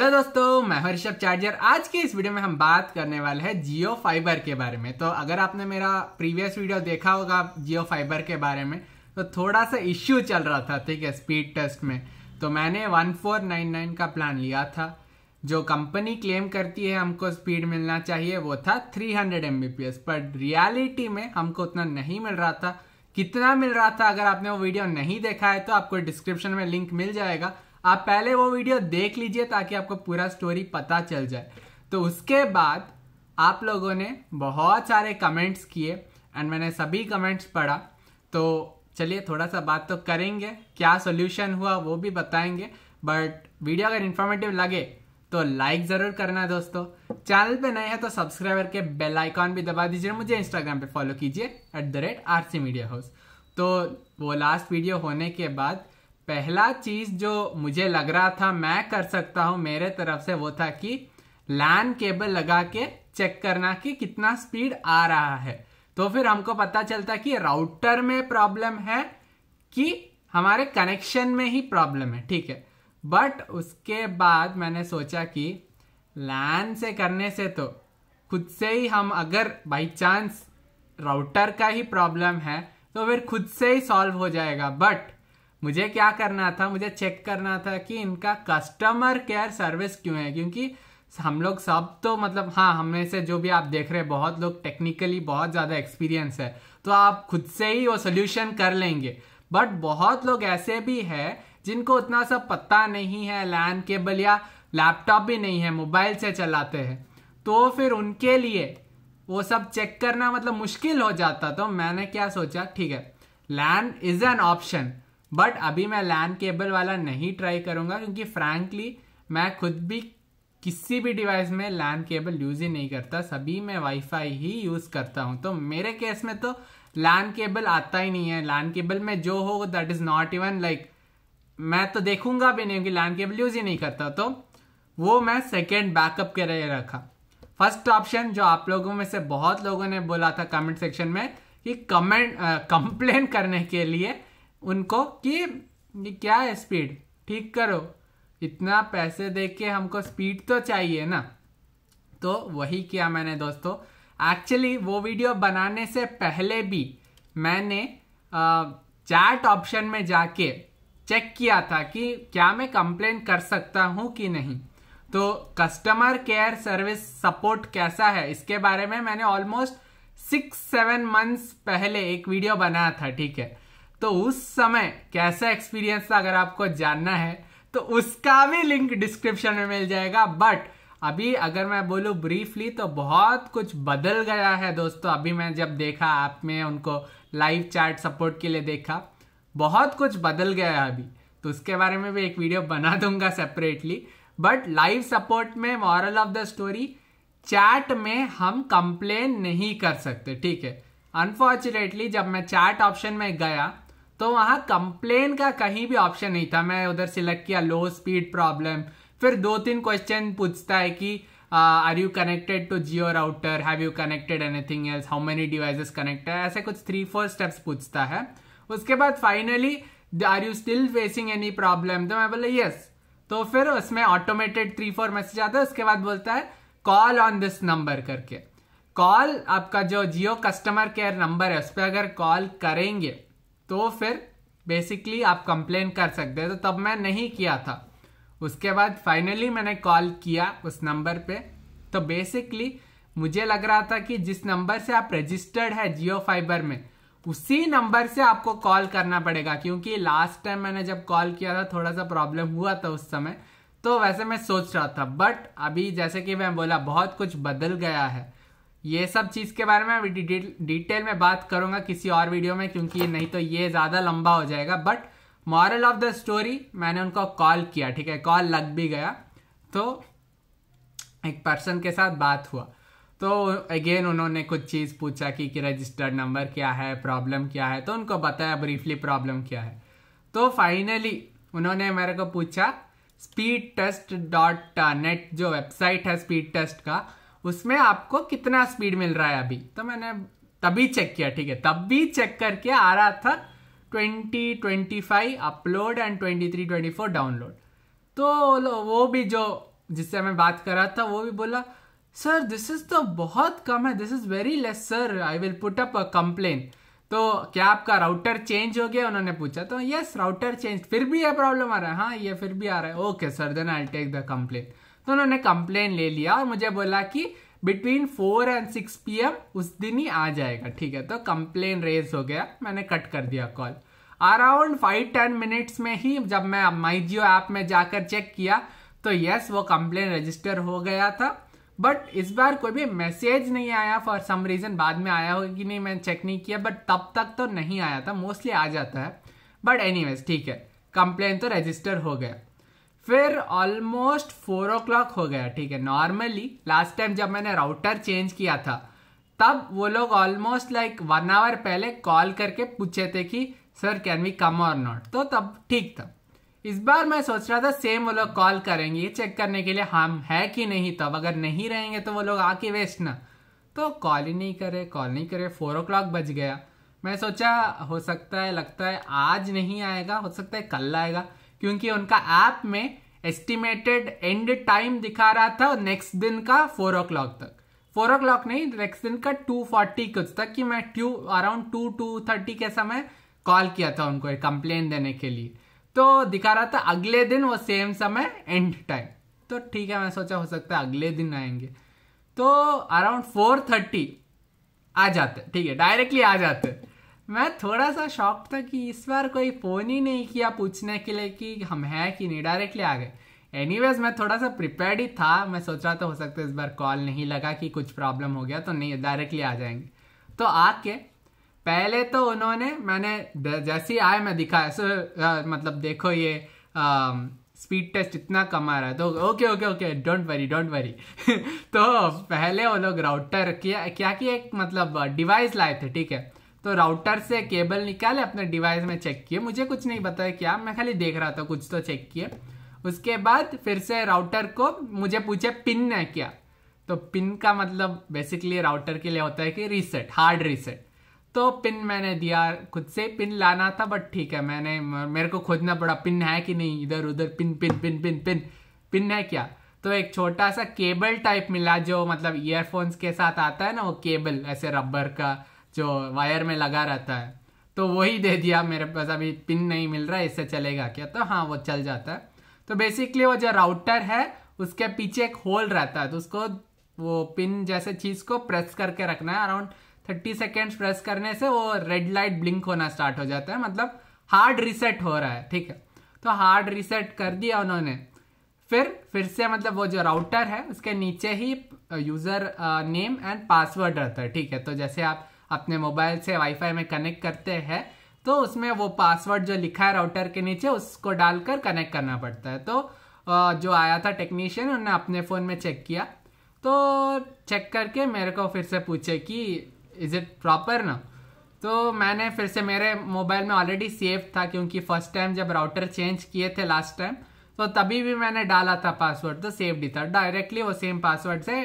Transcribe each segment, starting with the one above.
hello दोस्तों मैं हर्षभ charger आज के इस वीडियो में हम बात करने वाले हैं जियो फाइबर के बारे में तो अगर आपने मेरा प्रीवियस वीडियो देखा होगा जियो फाइबर के बारे में तो थोड़ा सा इश्यू चल रहा था ठीक है स्पीड टेस्ट में तो मैंने 1499 का प्लान लिया था जो कंपनी क्लेम करती है हमको स्पीड मिलना चाहिए वो था थ्री हंड्रेड पर रियालिटी में हमको उतना नहीं मिल रहा था कितना मिल रहा था अगर आपने वो वीडियो नहीं देखा है तो आपको डिस्क्रिप्शन में लिंक मिल जाएगा आप पहले वो वीडियो देख लीजिए ताकि आपको पूरा स्टोरी पता चल जाए तो उसके बाद आप लोगों ने बहुत सारे कमेंट्स किए एंड मैंने सभी कमेंट्स पढ़ा तो चलिए थोड़ा सा बात तो करेंगे क्या सोल्यूशन हुआ वो भी बताएंगे बट वीडियो अगर इन्फॉर्मेटिव लगे तो लाइक ज़रूर करना दोस्तों चैनल पे नए हैं तो सब्सक्राइब करके बेल आइकॉन भी दबा दीजिए मुझे इंस्टाग्राम पे फॉलो कीजिए at the rate R C media house तो वो लास्ट वीडियो होने के बाद पहला चीज जो मुझे लग रहा था मैं कर सकता हूं मेरे तरफ से वो था कि लैन केबल लगा के चेक करना कि कितना स्पीड आ रहा है तो फिर हमको पता चलता कि राउटर में प्रॉब्लम है कि हमारे कनेक्शन में ही प्रॉब्लम है ठीक है बट उसके बाद मैंने सोचा कि लैन से करने से तो खुद से ही हम अगर बाई चांस राउटर का ही प्रॉब्लम है तो फिर खुद से ही सॉल्व हो जाएगा बट मुझे क्या करना था मुझे चेक करना था कि इनका कस्टमर केयर सर्विस क्यों है क्योंकि हम लोग सब तो मतलब हाँ हमें से जो भी आप देख रहे हैं बहुत लोग टेक्निकली बहुत ज़्यादा एक्सपीरियंस है तो आप खुद से ही वो सोल्यूशन कर लेंगे बट बहुत लोग ऐसे भी है जिनको उतना सा पता नहीं है लैंड केबल या लैपटॉप भी नहीं है मोबाइल से चलाते हैं तो फिर उनके लिए वो सब चेक करना मतलब मुश्किल हो जाता तो मैंने क्या सोचा ठीक है land is an option but अभी मैं लैन केबल वाला नहीं ट्राई करूंगा क्योंकि फ्रैंकली मैं खुद भी किसी भी डिवाइस में लैन केबल यूज़ ही नहीं करता सभी मैं वाईफाई ही यूज़ करता हूं तो मेरे केस में तो लैन केबल आता ही नहीं है लैन केबल में जो हो that is not even like मैं तो देखूंगा भी नहीं कि लैन केबल यूज़ ही नहीं करता तो वो मैं सेकेंड बैकअप के लिए रखा फर्स्ट ऑप्शन जो आप लोगों में से बहुत लोगों ने बोला था कमेंट सेक्शन में कि कमेंट कंप्लेन करने के लिए उनको कि ये क्या है स्पीड ठीक करो इतना पैसे दे के हमको स्पीड तो चाहिए ना तो वही किया मैंने दोस्तों एक्चुअली वो वीडियो बनाने से पहले भी मैंने चैट ऑप्शन में जाके चेक किया था कि क्या मैं कंप्लेन कर सकता हूँ कि नहीं तो कस्टमर केयर सर्विस सपोर्ट कैसा है इसके बारे में मैंने ऑलमोस्ट सिक्स सेवन मंथ्स पहले एक वीडियो बनाया था ठीक है तो उस समय कैसा एक्सपीरियंस था अगर आपको जानना है तो उसका भी लिंक डिस्क्रिप्शन में मिल जाएगा बट अभी अगर मैं बोलूं ब्रीफली तो बहुत कुछ बदल गया है दोस्तों अभी मैं जब देखा ऐप में उनको लाइव चैट सपोर्ट के लिए देखा बहुत कुछ बदल गया है अभी तो उसके बारे में भी एक वीडियो बना दूंगा सेपरेटली बट लाइव सपोर्ट में moral of the story chat में हम कंप्लेन नहीं कर सकते ठीक है अनफॉर्चुनेटली जब मैं चैट ऑप्शन में गया तो वहां कंप्लेन का कहीं भी ऑप्शन नहीं था मैं उधर सिलेक्ट किया लो स्पीड प्रॉब्लम फिर दो तीन क्वेश्चन पूछता है कि are you connected to Jio router have you connected anything else how many devices connected ऐसे कुछ थ्री फोर स्टेप्स पूछता है उसके बाद finally are you still facing any problem तो मैं बोला यस तो फिर उसमें ऑटोमेटेड थ्री फोर मैसेज आता है उसके बाद बोलता है कॉल ऑन दिस नंबर करके कॉल आपका जो जियो कस्टमर केयर नंबर है उस पर अगर कॉल करेंगे तो फिर बेसिकली आप कंप्लेन कर सकते हैं तो तब मैं नहीं किया था उसके बाद फाइनली मैंने कॉल किया उस नंबर पे तो बेसिकली मुझे लग रहा था कि जिस नंबर से आप रजिस्टर्ड है जियो फाइबर में उसी नंबर से आपको कॉल करना पड़ेगा क्योंकि लास्ट टाइम मैंने जब कॉल किया था थोड़ा सा प्रॉब्लम हुआ था उस समय तो वैसे मैं सोच रहा था बट अभी जैसे कि मैं बोला बहुत कुछ बदल गया है ये सब चीज़ के बारे में डिटेल में बात करूंगा किसी और वीडियो में क्योंकि नहीं तो ये ज़्यादा लंबा हो जाएगा but moral of the story मैंने उनको कॉल किया ठीक है कॉल लग भी गया तो एक पर्सन के साथ बात हुआ तो अगेन उन्होंने कुछ चीज़ पूछा कि, कि रजिस्टर्ड नंबर क्या है प्रॉब्लम क्या है तो उनको बताया ब्रीफली प्रॉब्लम क्या है तो फाइनली उन्होंने मेरे को पूछा स्पीड टेस्ट डॉट नेट जो वेबसाइट है स्पीड टेस्ट का उसमें आपको कितना स्पीड मिल रहा है अभी तो मैंने तभी चेक किया ठीक है तब भी चेक करके आ रहा था 20, 25 अपलोड एंड 23, 24 डाउनलोड तो वो भी जो जिससे मैं बात कर रहा था वो भी बोला सर दिस इज़ तो बहुत कम है this is very less sir I will put up a complain तो क्या आपका राउटर चेंज हो गया उन्होंने पूछा तो यस राउटर चेंज फिर भी ये प्रॉब्लम आ रहा है हाँ ये फिर भी आ रहा है okay sir then I take the complain तो उन्होंने कंप्लेन ले लिया और मुझे बोला कि between four and six P उस दिन ही आ जाएगा ठीक है तो कंप्लेन रेज हो गया मैंने कट कर दिया call around five ten minutes में ही जब मैं माई जियो ऐप में जाकर चेक किया तो यस वो कंप्लेन रजिस्टर हो गया था बट इस बार कोई भी मैसेज नहीं आया फॉर सम रीज़न बाद में आया होगा कि नहीं मैंने चेक नहीं किया बट तब तक तो नहीं आया था मोस्टली आ जाता है बट एनी ठीक है कंप्लेन तो रजिस्टर हो गया फिर ऑलमोस्ट फोर ओ क्लॉक हो गया ठीक है नॉर्मली लास्ट टाइम जब मैंने राउटर चेंज किया था तब वो लोग ऑलमोस्ट लाइक वन आवर पहले कॉल करके पूछे थे कि सर कैन वी कम और नॉट तो तब ठीक था इस बार मैं सोच रहा था सेम वो लोग कॉल करेंगे ये चेक करने के लिए हम है कि नहीं तब अगर नहीं रहेंगे तो वो लोग आके वेस्ट ना तो कॉल ही नहीं करे कॉल नहीं करे फोर ओ क्लॉक बज गया मैं सोचा हो सकता है लगता है आज नहीं आएगा हो सकता है कल आएगा क्योंकि उनका ऐप में एस्टिमेटेड एंड टाइम दिखा रहा था नेक्स्ट दिन का फोर ओ क्लॉक तक फोर ओ क्लॉक नहीं नेक्स्ट दिन का टू फोर्टी कुछ तक कि मैं to around two two thirty के समय कॉल किया था उनको कंप्लेन देने के लिए तो दिखा रहा था अगले दिन वो सेम समय एंड टाइम तो ठीक है मैं सोचा हो सकता है अगले दिन आएंगे तो अराउंड फोर थर्टी आ जाते ठीक है डायरेक्टली आ जाते मैं थोड़ा सा शॉक था कि इस बार कोई फ़ोन ही नहीं किया पूछने के लिए कि हम हैं कि नहीं डायरेक्टली आ गए एनी मैं थोड़ा सा प्रिपेयर्ड ही था मैं सोच रहा था हो सकता है इस बार कॉल नहीं लगा कि कुछ प्रॉब्लम हो गया तो नहीं डायरेक्टली आ जाएंगे तो आके पहले तो उन्होंने मैंने जैसे ही आए मैं दिखा सो मतलब देखो ये आ, स्पीड टेस्ट इतना कम आ रहा है तो okay okay okay don't worry don't worry तो पहले वो लोग राउटर किया क्या कि एक मतलब डिवाइस लाए थे ठीक है तो राउटर से केबल निकाले अपने डिवाइस में चेक किए मुझे कुछ नहीं बताया क्या मैं खाली देख रहा था कुछ तो चेक किए उसके बाद फिर से राउटर को मुझे पूछे पिन है क्या तो पिन का मतलब बेसिकली राउटर के लिए होता है कि रीसेट हार्ड रीसेट तो पिन मैंने दिया खुद से पिन लाना था बट ठीक है मैंने मेरे को खोजना पड़ा पिन है कि नहीं इधर उधर pin pin pin pin pin pin है क्या तो एक छोटा सा केबल टाइप मिला जो मतलब ईयरफोन्स के साथ आता है ना वो केबल ऐसे रबर का जो वायर में लगा रहता है तो वही दे दिया मेरे पास अभी पिन नहीं मिल रहा है इससे चलेगा क्या तो हाँ वो चल जाता है तो बेसिकली वो जो राउटर है उसके पीछे एक होल रहता है तो उसको वो पिन जैसे चीज़ को प्रेस करके रखना है अराउंड थर्टी सेकेंड्स प्रेस करने से वो रेड लाइट ब्लिंक होना स्टार्ट हो जाता है मतलब हार्ड रिसेट हो रहा है ठीक है तो हार्ड रिसेट कर दिया उन्होंने फिर फिर से मतलब वो जो राउटर है उसके नीचे ही यूज़र नेम एंड पासवर्ड रहता है ठीक है तो जैसे आप अपने मोबाइल से वाईफाई में कनेक्ट करते हैं तो उसमें वो पासवर्ड जो लिखा है राउटर के नीचे उसको डालकर कनेक्ट करना पड़ता है तो जो आया था टेक्नीशियन उन्होंने अपने फ़ोन में चेक किया तो चेक करके मेरे को फिर से पूछे कि इज़ इट प्रॉपर ना तो मैंने फिर से मेरे मोबाइल में ऑलरेडी सेव था क्योंकि फर्स्ट टाइम जब राउटर चेंज किए थे लास्ट टाइम तो तभी भी मैंने डाला था पासवर्ड तो सेव ही था डायरेक्टली वो सेम पासवर्ड से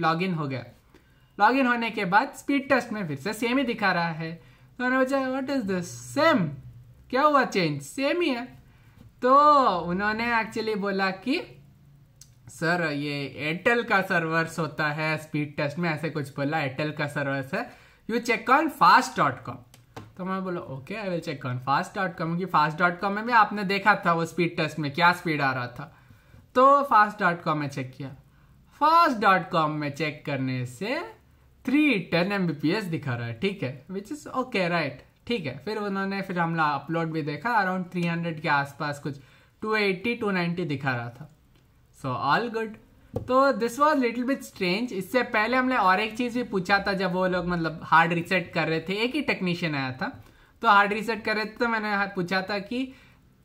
लॉग हो गया इन होने के बाद स्पीड टेस्ट में फिर से सेम ही दिखा रहा है तो उन्होंने पूछा वट इज़ दिस सेम क्या हुआ चेंज सेम ही है तो उन्होंने एक्चुअली बोला कि सर ये एयरटेल का सर्वर्स होता है स्पीड टेस्ट में ऐसे कुछ बोला एयरटेल का सर्वर्स है you check on fast dot com तो मैं बोला okay I will check on fast dot com क्योंकि फास्ट डॉट कॉम में भी आपने देखा था वो स्पीड टेस्ट में क्या स्पीड आ रहा था तो फास्ट डॉट कॉम में चेक किया फास्ट डॉट कॉम में चेक करने से थ्री टेन एम दिखा रहा है ठीक है विच इज़ ओके राइट ठीक है फिर उन्होंने फिर हमला अपलोड भी देखा अराउंड थ्री हंड्रेड के आसपास कुछ टू टू नाइनटी दिखा रहा था सो ऑल गुड तो this was little bit strange इससे पहले हमने और एक चीज़ भी पूछा था जब वो लोग मतलब हार्ड रिसेट कर रहे थे एक ही टेक्नीशियन आया था तो हार्ड रिसेट कर रहे थे तो मैंने हाँ पूछा था कि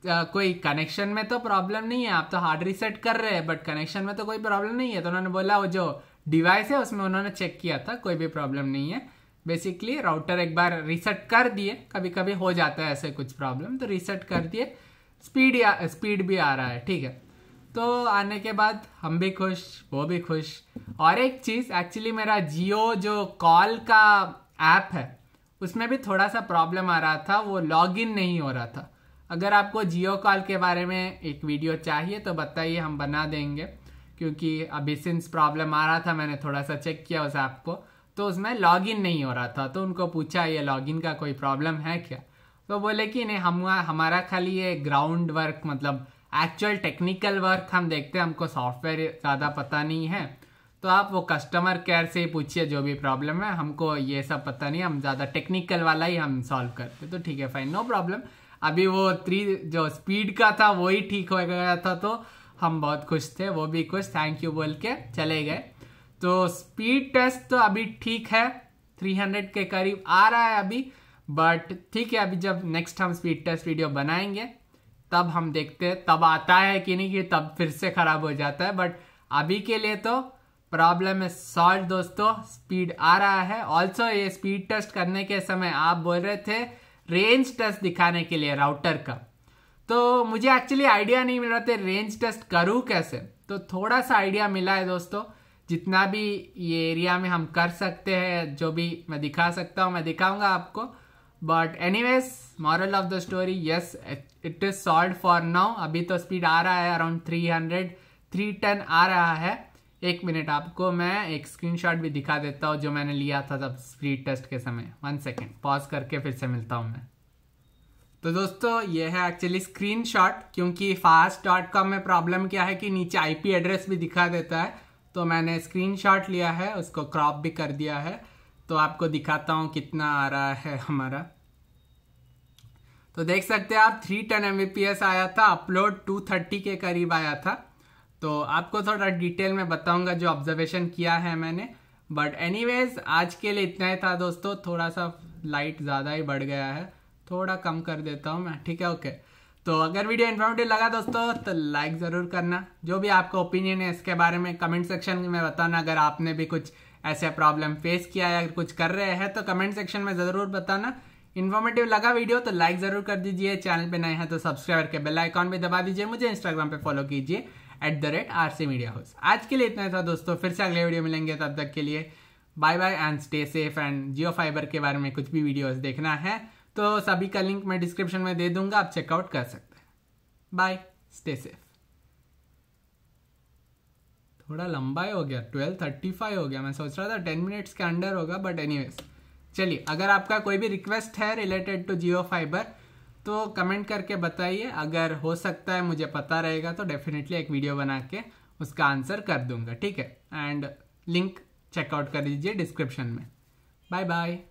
Uh, कोई कनेक्शन में तो प्रॉब्लम नहीं है आप तो हार्ड रिसेट कर रहे हैं बट कनेक्शन में तो कोई प्रॉब्लम नहीं है तो उन्होंने बोला वो जो डिवाइस है उसमें उन्होंने चेक किया था कोई भी प्रॉब्लम नहीं है बेसिकली राउटर एक बार रिसेट कर दिए कभी कभी हो जाता है ऐसे कुछ प्रॉब्लम तो रिसेट कर दिए स्पीड स्पीड भी आ रहा है ठीक है तो आने के बाद हम भी खुश वो भी खुश और एक चीज़ एक्चुअली मेरा जियो जो कॉल का ऐप है उसमें भी थोड़ा सा प्रॉब्लम आ रहा था वो इन नहीं हो रहा था अगर आपको जियो कॉल के बारे में एक वीडियो चाहिए तो बताइए हम बना देंगे क्योंकि अभी सिंस प्रॉब्लम आ रहा था मैंने थोड़ा सा चेक किया उस ऐप को तो उसमें इन नहीं हो रहा था तो उनको पूछा ये इन का कोई प्रॉब्लम है क्या तो बोले कि नहीं हम हमारा खाली ये ग्राउंड वर्क मतलब एक्चुअल टेक्निकल वर्क हम देखते हैं हमको सॉफ्टवेयर ज़्यादा पता नहीं है तो आप वो कस्टमर केयर से ही पूछिए जो भी प्रॉब्लम है हमको ये सब पता नहीं हम ज़्यादा टेक्निकल वाला ही हम सॉल्व करते तो ठीक है फाइन नो प्रॉब्लम अभी वो थ्री जो स्पीड का था वही ठीक हो गया था तो हम बहुत खुश थे वो भी खुश थैंक यू बोल के चले गए तो स्पीड टेस्ट तो अभी ठीक है 300 के करीब आ रहा है अभी बट ठीक है अभी जब नेक्स्ट हम स्पीड टेस्ट वीडियो बनाएंगे तब हम देखते हैं तब आता है कि नहीं कि तब फिर से ख़राब हो जाता है बट अभी के लिए तो प्रॉब्लम है सॉल्व दोस्तों स्पीड आ रहा है ऑल्सो ये स्पीड टेस्ट करने के समय आप बोल रहे थे रेंज टेस्ट दिखाने के लिए राउटर का तो मुझे एक्चुअली आइडिया नहीं मिल रहा था रेंज टेस्ट करूँ कैसे तो थोड़ा सा आइडिया मिला है दोस्तों जितना भी ये एरिया में हम कर सकते हैं जो भी मैं दिखा सकता हूँ मैं दिखाऊंगा आपको but anyways moral of the story yes it is solve for now अभी तो स्पीड आ रहा है around three hundred three ten आ रहा है एक मिनट आपको मैं एक स्क्रीनशॉट भी दिखा देता हूँ जो मैंने लिया था तब स्पीड टेस्ट के समय वन सेकेंड पॉज करके फिर से मिलता हूँ मैं तो दोस्तों ये है एक्चुअली स्क्रीनशॉट क्योंकि फास्ट डॉट कॉम में प्रॉब्लम क्या है कि नीचे आईपी एड्रेस भी दिखा देता है तो मैंने स्क्रीनशॉट लिया है उसको क्रॉप भी कर दिया है तो आपको दिखाता हूँ कितना आ रहा है हमारा तो देख सकते हैं आप थ्री टेन एम आया था अपलोड टू थर्टी के करीब आया था तो आपको थोड़ा डिटेल में बताऊंगा जो ऑब्जर्वेशन किया है मैंने बट एनीवेज आज के लिए इतना ही था दोस्तों थोड़ा सा लाइट ज़्यादा ही बढ़ गया है थोड़ा कम कर देता हूँ मैं ठीक है ओके तो अगर वीडियो इन्फॉर्मेटिव लगा दोस्तों तो लाइक ज़रूर करना जो भी आपका ओपिनियन है इसके बारे में कमेंट सेक्शन में बताना अगर आपने भी कुछ ऐसे प्रॉब्लम फेस किया या कुछ कर रहे हैं तो कमेंट सेक्शन में ज़रूर बताना इन्फॉर्मेटिव लगा वीडियो तो लाइक ज़रूर कर दीजिए चैनल पर नए हैं तो सब्सक्राइब करके बेल आइकॉन भी दबा दीजिए मुझे इंस्टाग्राम पर फॉलो कीजिए at the rate R C media house आज के लिए इतना ही था दोस्तों फिर से अगले वीडियो मिलेंगे तब तक के लिए bye bye and stay safe and Jio fiber के बारे में कुछ भी वीडियोस देखना है तो सभी का लिंक मैं डिस्क्रिप्शन में दे दूंगा आप चेकआउट कर सकते हैं बाय स्टे सेफ थोड़ा लंबा ही हो गया ट्वेल्व थर्टी फाइव हो गया मैं सोच रहा था टेन मिनट्स के अंडर होगा बट एनी चलिए अगर आपका कोई भी रिक्वेस्ट है रिलेटेड टू जियो फाइबर तो कमेंट करके बताइए अगर हो सकता है मुझे पता रहेगा तो डेफिनेटली एक वीडियो बना के उसका आंसर कर दूंगा ठीक है एंड लिंक चेकआउट कर दीजिए डिस्क्रिप्शन में बाय बाय